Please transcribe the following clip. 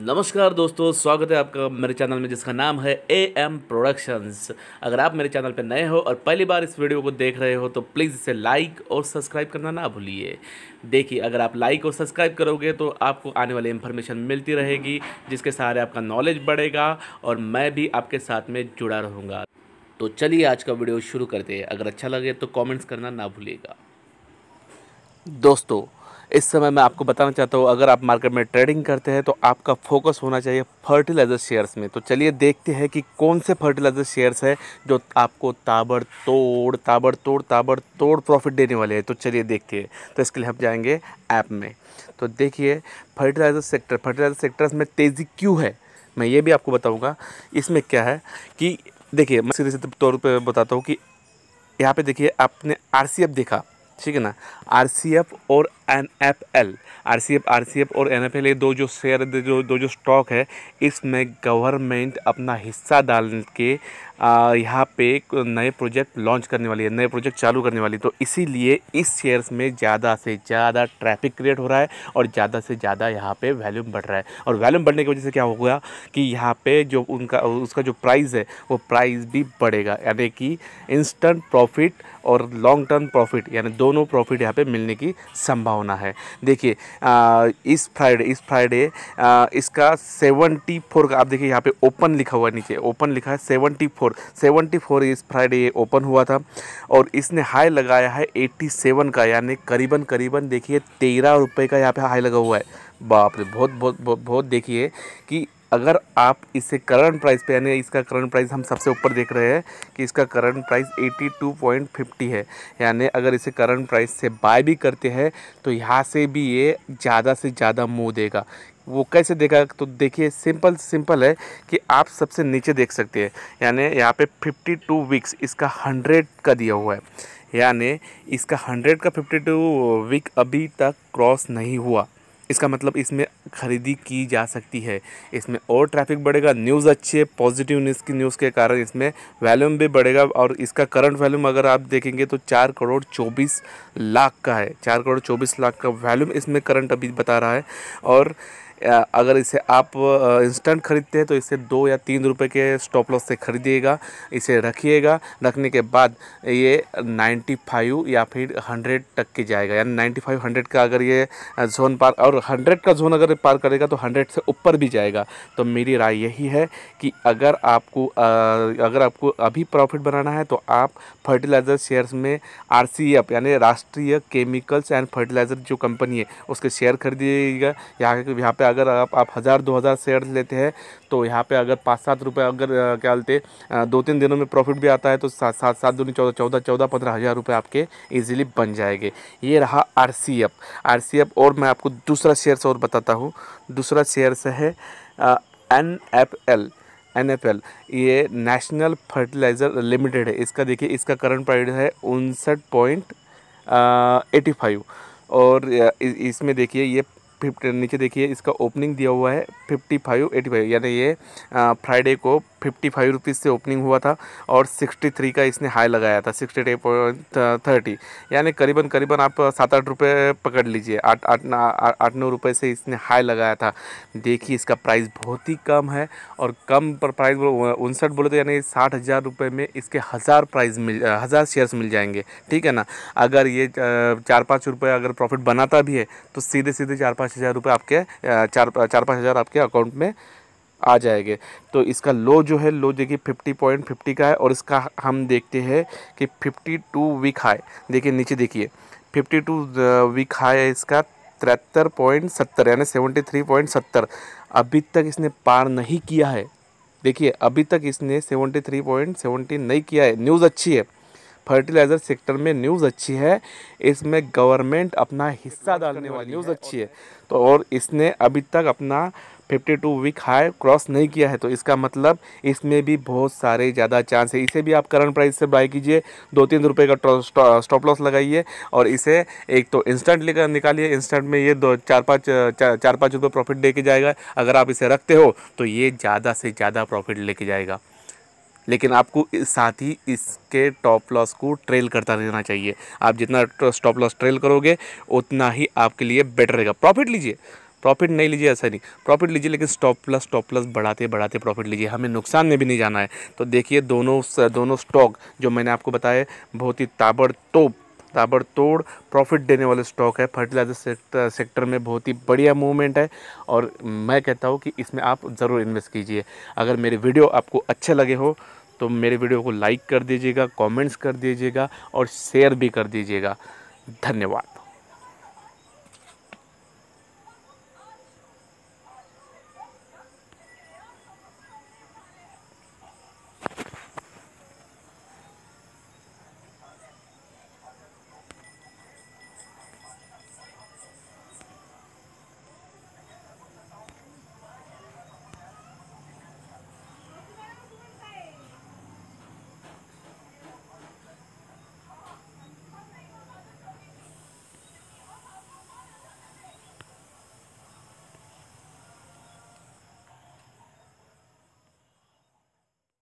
नमस्कार दोस्तों स्वागत है आपका मेरे चैनल में जिसका नाम है ए एम प्रोडक्शंस अगर आप मेरे चैनल पर नए हो और पहली बार इस वीडियो को देख रहे हो तो प्लीज़ इसे लाइक और सब्सक्राइब करना ना भूलिए देखिए अगर आप लाइक और सब्सक्राइब करोगे तो आपको आने वाली इन्फॉर्मेशन मिलती रहेगी जिसके सहारे आपका नॉलेज बढ़ेगा और मैं भी आपके साथ में जुड़ा रहूँगा तो चलिए आज का वीडियो शुरू करते हैं अगर अच्छा लगे तो कॉमेंट्स करना ना भूलिएगा दोस्तों इस समय मैं आपको बताना चाहता हूँ अगर आप मार्केट में ट्रेडिंग करते हैं तो आपका फोकस होना चाहिए फर्टिलाइज़र शेयर्स में तो चलिए देखते हैं कि कौन से फर्टिलाइज़र शेयर्स हैं जो आपको ताबड़ तोड़ ताबड़ तोड़ ताबड़ तोड़ प्रॉफिट देने वाले हैं तो चलिए देखते हैं तो इसके लिए हम जाएंगे ऐप में तो देखिए फर्टिलाइज़र सेक्टर फर्टिलाइज़र सेक्टर्स में तेज़ी क्यों है मैं ये भी आपको बताऊँगा इसमें क्या है कि देखिए मैं सीधे सीधे तौर पर बताता हूँ कि यहाँ पे देखिए आपने आर देखा ठीक है ना आर सी एफ और N F L R C F R C F और एन एफ एल ये दो जो शेयर दो जो दो जो स्टॉक है इसमें गवर्नमेंट अपना हिस्सा डाल के यहाँ पे नए प्रोजेक्ट लॉन्च करने वाली है नए प्रोजेक्ट चालू करने वाली तो इसीलिए इस शेयर्स में ज़्यादा से ज़्यादा ट्रैफिक क्रिएट हो रहा है और ज़्यादा से ज़्यादा यहाँ पे वैल्यूम बढ़ रहा है और वैल्यूम बढ़ने की वजह से क्या हो गया कि यहाँ पे जो उनका उसका जो प्राइस है वो प्राइस भी बढ़ेगा यानी कि इंस्टेंट प्रॉफिट और लॉन्ग टर्म प्रॉफिट यानी दोनों प्रॉफिट यहाँ पे मिलने की संभावना है देखिए इस फ्राइडे इस फ्राइडे इसका सेवेंटी फोर का आप देखिए यहाँ पे ओपन लिखा हुआ है नीचे ओपन लिखा है seventy four four seventy four इस फ्राइडे ये ओपन हुआ था और इसने हाई लगाया है एट्टी सेवन का यानी करीबन करीबन देखिए तेरह रुपये का यहाँ पे हाई लगा हुआ है बाप रे बहुत बहुत बहुत, बहुत देखिए कि अगर आप इसे करंट प्राइस पे यानी इसका करंट प्राइस हम सबसे ऊपर देख रहे हैं कि इसका करंट प्राइस 82.50 है यानी अगर इसे करंट प्राइस से बाय भी करते हैं तो यहाँ से भी ये ज़्यादा से ज़्यादा मुँह देगा वो कैसे देखा तो देखिए सिंपल सिंपल है कि आप सबसे नीचे देख सकते हैं यानी यहाँ पे 52 वीक्स इसका 100 का दिया हुआ है यानी इसका 100 का 52 वीक अभी तक क्रॉस नहीं हुआ इसका मतलब इसमें खरीदी की जा सकती है इसमें और ट्रैफिक बढ़ेगा न्यूज़ अच्छी है पॉजिटिव न्यूज़ की न्यूज़ के कारण इसमें वैल्यूम भी बढ़ेगा और इसका करंट वैल्यूम अगर आप देखेंगे तो चार करोड़ चौबीस लाख का है चार करोड़ चौबीस लाख का वैल्यूम इसमें करंट अभी बता रहा है और अगर इसे आप इंस्टेंट ख़रीदते हैं तो इसे दो या तीन रुपए के स्टॉप लॉस से खरीदिएगा इसे रखिएगा रखने के बाद ये 95 या फिर 100 तक के जाएगा यानी 95 100 का अगर ये जोन पार और 100 का जोन अगर पार करेगा तो हंड्रेड से ऊपर भी जाएगा तो मेरी राय यही है कि अगर आपको अगर आपको अभी प्रॉफिट बनाना है तो आप फर्टिलाइज़र शेयर्स में आर यानी राष्ट्रीय केमिकल्स एंड फर्टिलाइज़र जो कंपनी है उसके शेयर खरीदिएगा यहाँ यहाँ पर अगर आप हज़ार दो हज़ार शेयर लेते हैं तो यहाँ पे अगर पाँच सात रुपये अगर क्या बोलते दो तीन दिनों में प्रॉफिट भी आता है तो सात सात सात दो चौदह चौदह चौदह पंद्रह हज़ार रुपये आपके इजीली बन जाएंगे ये रहा R C F R C F और मैं आपको दूसरा शेयर और बताता हूँ दूसरा शेयर से है N F L N F L ये नेशनल फर्टिलाइज़र लिमिटेड है इसका देखिए इसका करंट प्राइस है उनसठ पॉइंट एटी फाइव और इसमें देखिए ये फिफ्टी नीचे देखिए इसका ओपनिंग दिया हुआ है फिफ्टी फाइव एटी फाइव यानी ये फ्राइडे को फिफ्टी फाइव रुपीज़ से ओपनिंग हुआ था और सिक्सटी थ्री का इसने हाई लगाया था सिक्सटी थ्री पॉइंट थर्टी यानी करीबन करीबन आप सात आठ रुपये पकड़ लीजिए आठ आठ आठ नौ रुपये से इसने हाई लगाया था देखिए इसका प्राइस बहुत ही कम है और कम पर प्राइस उनसठ बोले तो यानी साठ हज़ार रुपये में इसके हज़ार प्राइस मिल हज़ार शेयर्स मिल जाएंगे ठीक है ना अगर ये चार पाँच रुपये अगर प्रॉफिट बनाता भी है तो सीधे सीधे चार पाँच पाँच हज़ार रुपये आपके चार चार पाँच हज़ार आपके अकाउंट में आ जाएंगे तो इसका लो जो है लो देखिए फिफ्टी पॉइंट फिफ्टी का है और इसका हम देखते हैं कि फिफ्टी टू वीक हाई देखिए नीचे देखिए फिफ्टी टू वीक हाई है इसका तिहत्तर पॉइंट सत्तर यानी सेवेंटी थ्री पॉइंट सत्तर अभी तक इसने पार नहीं किया है देखिए अभी तक इसने सेवेंटी थ्री पॉइंट सेवेंटी नहीं किया है न्यूज़ अच्छी है फर्टिलाइज़र सेक्टर में न्यूज़ अच्छी है इसमें गवर्नमेंट अपना हिस्सा डालने वाली न्यूज़ अच्छी है तो और इसने अभी तक अपना 52 वीक हाई क्रॉस नहीं किया है तो इसका मतलब इसमें भी बहुत सारे ज़्यादा चांस है इसे भी आप करंट प्राइस से बाय कीजिए दो तीन रुपये का स्टॉप लॉस लगाइए और इसे एक तो इंस्टेंट लेकर निकालिए इंस्टेंट में ये दो चार पाँच चार, चार पाँच रुपये प्रॉफिट लेके जाएगा अगर आप इसे रखते हो तो ये ज़्यादा से ज़्यादा प्रॉफिट लेके जाएगा लेकिन आपको साथ ही इसके टॉप लॉस को ट्रेल करता रहना चाहिए आप जितना स्टॉप लॉस ट्रेल करोगे उतना ही आपके लिए बेटर रहेगा प्रॉफिट लीजिए प्रॉफिट नहीं लीजिए ऐसा नहीं प्रॉफिट लीजिए लेकिन स्टॉप प्लस स्टॉप प्लस बढ़ाते बढ़ाते प्रॉफिट लीजिए हमें नुकसान में भी नहीं जाना है तो देखिए दोनों दोनों स्टॉक जो मैंने आपको बताया बहुत ही ताबड़तोप ताबड़तोड़ प्रॉफिट देने वाले स्टॉक है फर्टिलाइज़र सेक्टर सेक्टर में बहुत ही बढ़िया मूवमेंट है और मैं कहता हूँ कि इसमें आप ज़रूर इन्वेस्ट कीजिए अगर मेरे वीडियो आपको अच्छे लगे हो तो मेरे वीडियो को लाइक कर दीजिएगा कमेंट्स कर दीजिएगा और शेयर भी कर दीजिएगा धन्यवाद